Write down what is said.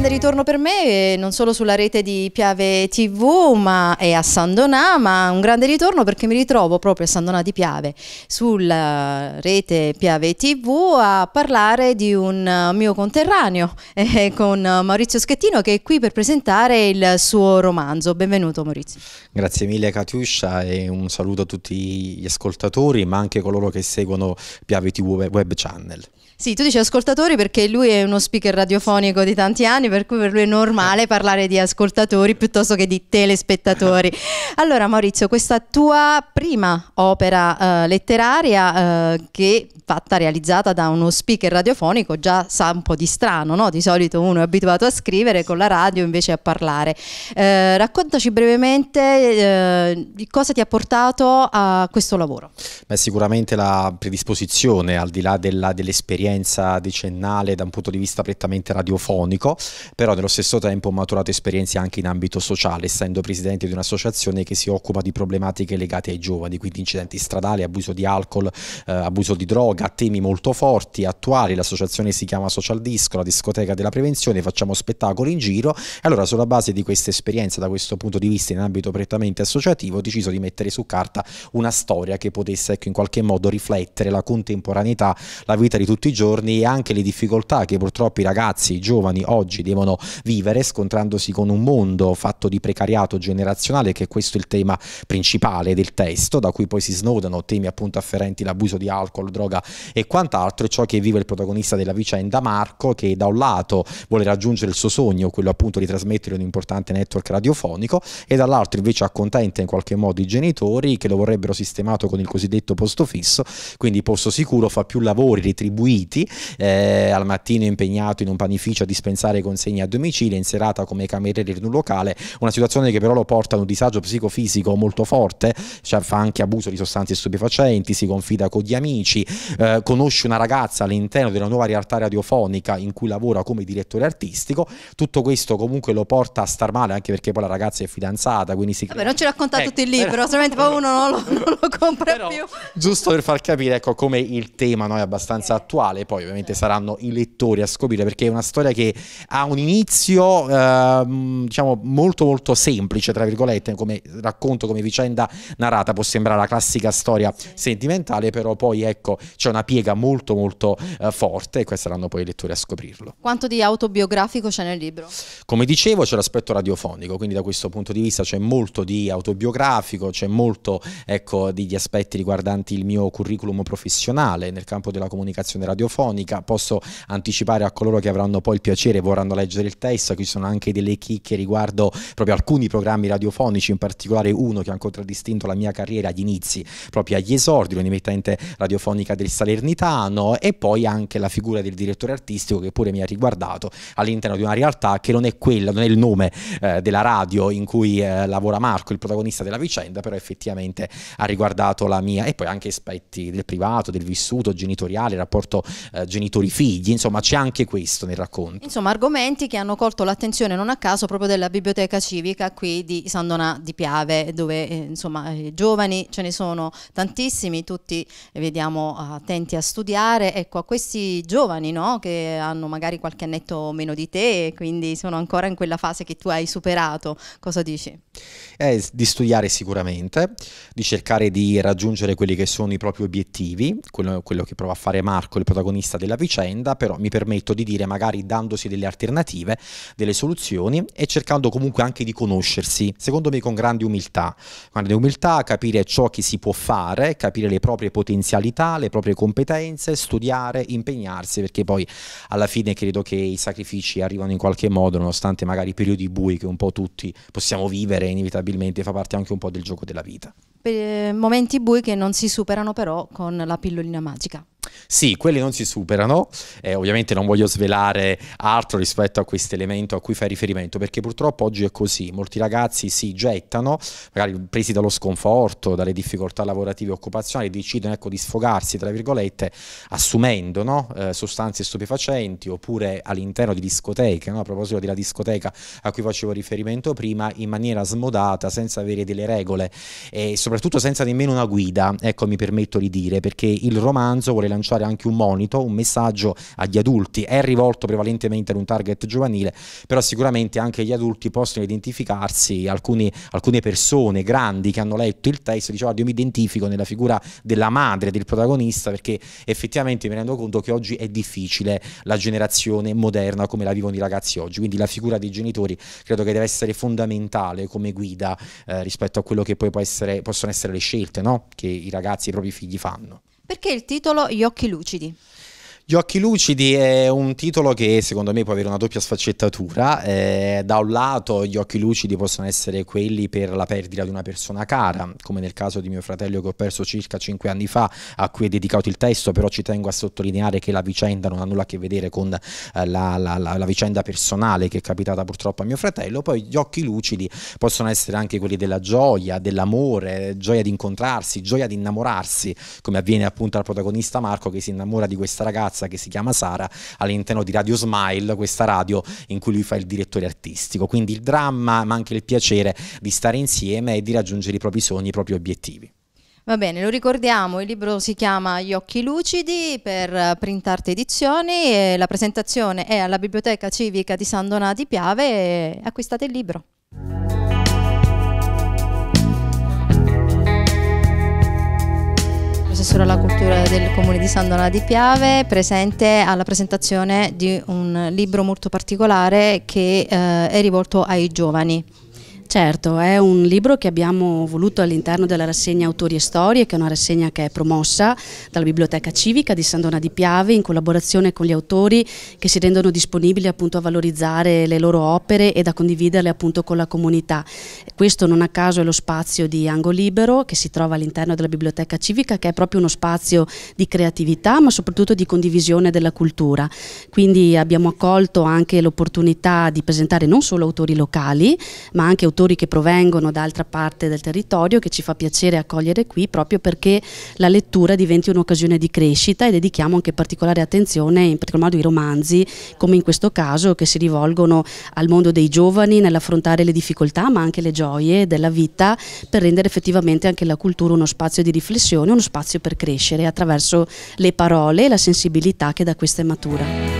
grande ritorno per me, eh, non solo sulla rete di Piave TV, ma è a San Donà, ma un grande ritorno perché mi ritrovo proprio a San Donà di Piave, sulla rete Piave TV, a parlare di un mio conterraneo eh, con Maurizio Schettino che è qui per presentare il suo romanzo. Benvenuto Maurizio. Grazie mille Catiuscia e un saluto a tutti gli ascoltatori, ma anche coloro che seguono Piave TV Web Channel. Sì, tu dici ascoltatori perché lui è uno speaker radiofonico di tanti anni per cui per lui è normale eh. parlare di ascoltatori piuttosto che di telespettatori. Allora Maurizio, questa tua prima opera eh, letteraria eh, che fatta, realizzata da uno speaker radiofonico, già sa un po' di strano, no? di solito uno è abituato a scrivere, con la radio invece a parlare. Eh, raccontaci brevemente eh, di cosa ti ha portato a questo lavoro. Beh, sicuramente la predisposizione, al di là dell'esperienza decennale da un punto di vista prettamente radiofonico, però nello stesso tempo ho maturato esperienze anche in ambito sociale, essendo presidente di un'associazione che si occupa di problematiche legate ai giovani, quindi incidenti stradali, abuso di alcol, eh, abuso di droga, temi molto forti, attuali, l'associazione si chiama Social Disco, la discoteca della prevenzione, facciamo spettacoli in giro e allora sulla base di questa esperienza, da questo punto di vista in ambito prettamente associativo, ho deciso di mettere su carta una storia che potesse ecco, in qualche modo riflettere la contemporaneità, la vita di tutti i giorni e anche le difficoltà che purtroppo i ragazzi, i giovani oggi devono vivere scontrandosi con un mondo fatto di precariato generazionale che è questo il tema principale del testo da cui poi si snodano temi appunto afferenti all'abuso di alcol, droga e quant'altro e ciò che vive il protagonista della vicenda Marco che da un lato vuole raggiungere il suo sogno, quello appunto di trasmettere un importante network radiofonico e dall'altro invece accontenta in qualche modo i genitori che lo vorrebbero sistemato con il cosiddetto posto fisso, quindi posto sicuro fa più lavori retribuiti, eh, al mattino impegnato in un panificio a dispensare consigli insegna a domicilio, in serata come cameriere in un locale, una situazione che però lo porta a un disagio psicofisico molto forte, cioè fa anche abuso di sostanze stupefacenti, si confida con gli amici, eh, conosce una ragazza all'interno della nuova realtà radiofonica in cui lavora come direttore artistico, tutto questo comunque lo porta a star male anche perché poi la ragazza è fidanzata, quindi si... Vabbè, non ci racconta ecco, eh, tutto il libro, però, solamente poi uno non lo, non lo compra però, più. Giusto per far capire ecco, come il tema no, è abbastanza okay. attuale, poi ovviamente okay. saranno i lettori a scoprire perché è una storia che ha un inizio eh, diciamo molto molto semplice, tra virgolette, come racconto, come vicenda narrata, può sembrare la classica storia sentimentale, però poi ecco c'è una piega molto molto eh, forte e queste saranno poi i lettori a scoprirlo. Quanto di autobiografico c'è nel libro? Come dicevo c'è l'aspetto radiofonico, quindi da questo punto di vista c'è molto di autobiografico, c'è molto ecco, degli aspetti riguardanti il mio curriculum professionale nel campo della comunicazione radiofonica, posso anticipare a coloro che avranno poi il piacere e vorranno leggere leggere il testo, ci sono anche delle chicche riguardo proprio alcuni programmi radiofonici, in particolare uno che ha contraddistinto la mia carriera agli inizi, proprio agli esordi, un'emittente radiofonica del Salernitano e poi anche la figura del direttore artistico che pure mi ha riguardato all'interno di una realtà che non è quella, non è il nome eh, della radio in cui eh, lavora Marco, il protagonista della vicenda, però effettivamente ha riguardato la mia e poi anche aspetti del privato, del vissuto genitoriale, rapporto eh, genitori-figli, insomma c'è anche questo nel racconto. Insomma argomenti eventi che hanno colto l'attenzione non a caso proprio della biblioteca civica qui di San Donà di Piave, dove eh, insomma eh, giovani ce ne sono tantissimi, tutti eh, vediamo attenti a studiare. Ecco, a questi giovani no, che hanno magari qualche annetto meno di te e quindi sono ancora in quella fase che tu hai superato, cosa dici? di studiare sicuramente, di cercare di raggiungere quelli che sono i propri obiettivi, quello, quello che prova a fare Marco, il protagonista della vicenda, però mi permetto di dire magari dandosi delle alternative alternative, delle soluzioni e cercando comunque anche di conoscersi, secondo me con grande umiltà, grande umiltà, capire ciò che si può fare, capire le proprie potenzialità, le proprie competenze, studiare, impegnarsi, perché poi alla fine credo che i sacrifici arrivano in qualche modo, nonostante magari i periodi bui che un po' tutti possiamo vivere inevitabilmente, fa parte anche un po' del gioco della vita. Per momenti bui che non si superano però con la pillolina magica. Sì, quelli non si superano, eh, ovviamente non voglio svelare altro rispetto a questo elemento a cui fai riferimento, perché purtroppo oggi è così, molti ragazzi si gettano, magari presi dallo sconforto, dalle difficoltà lavorative e occupazionali, decidono ecco, di sfogarsi, tra virgolette, assumendo no? eh, sostanze stupefacenti oppure all'interno di discoteche, no? a proposito della discoteca a cui facevo riferimento prima, in maniera smodata, senza avere delle regole e soprattutto senza nemmeno una guida, ecco mi permetto di dire, perché il romanzo vuole lanciare lanciare anche un monito, un messaggio agli adulti, è rivolto prevalentemente ad un target giovanile, però sicuramente anche gli adulti possono identificarsi, alcuni, alcune persone grandi che hanno letto il testo dicevano io mi identifico nella figura della madre, del protagonista, perché effettivamente mi rendo conto che oggi è difficile la generazione moderna come la vivono i ragazzi oggi, quindi la figura dei genitori credo che deve essere fondamentale come guida eh, rispetto a quello che poi essere, possono essere le scelte no? che i ragazzi e i propri figli fanno. Perché il titolo Gli occhi lucidi? Gli occhi lucidi è un titolo che secondo me può avere una doppia sfaccettatura. Eh, da un lato gli occhi lucidi possono essere quelli per la perdita di una persona cara, come nel caso di mio fratello che ho perso circa 5 anni fa, a cui è dedicato il testo, però ci tengo a sottolineare che la vicenda non ha nulla a che vedere con eh, la, la, la, la, vicenda personale che è capitata purtroppo a mio fratello. Poi gli occhi lucidi possono essere anche quelli della gioia, dell'amore, gioia di incontrarsi, gioia di innamorarsi, come avviene appunto al protagonista Marco che si innamora di questa ragazza ragazza che si chiama Sara all'interno di Radio Smile, questa radio in cui lui fa il direttore artistico. Quindi il dramma, ma anche il piacere di stare insieme e di raggiungere i propri sogni, i propri obiettivi. Va bene, lo ricordiamo, il libro si chiama Gli occhi lucidi per Printarte Edizioni e la presentazione è alla Biblioteca Civica di San Donato di Piave acquistate il libro. assessore alla cultura del comune di San Donato di Piave, presente alla presentazione di un libro molto particolare che eh, è rivolto ai giovani. Certo, è un libro che abbiamo voluto all'interno della rassegna Autori e Storie, che è una rassegna che è promossa dalla Biblioteca Civica di Sandona di Piave in collaborazione con gli autori che si rendono disponibili appunto a valorizzare le loro opere ed a condividerle appunto con la comunità. Questo non a caso è lo spazio di Ango Libero che si trova all'interno della Biblioteca Civica, che è proprio uno spazio di creatività ma soprattutto di condivisione della cultura. Quindi abbiamo accolto anche l'opportunità di presentare non solo autori locali ma anche autori lavoratori che provengono da altra parte del territorio che ci fa piacere accogliere qui proprio perché la lettura diventi un'occasione di crescita e dedichiamo anche particolare attenzione in particolar modo ai romanzi come in questo caso che si rivolgono al mondo dei giovani nell'affrontare le difficoltà ma anche le gioie della vita per rendere effettivamente anche la cultura uno spazio di riflessione, uno spazio per crescere attraverso le parole e la sensibilità che da queste matura.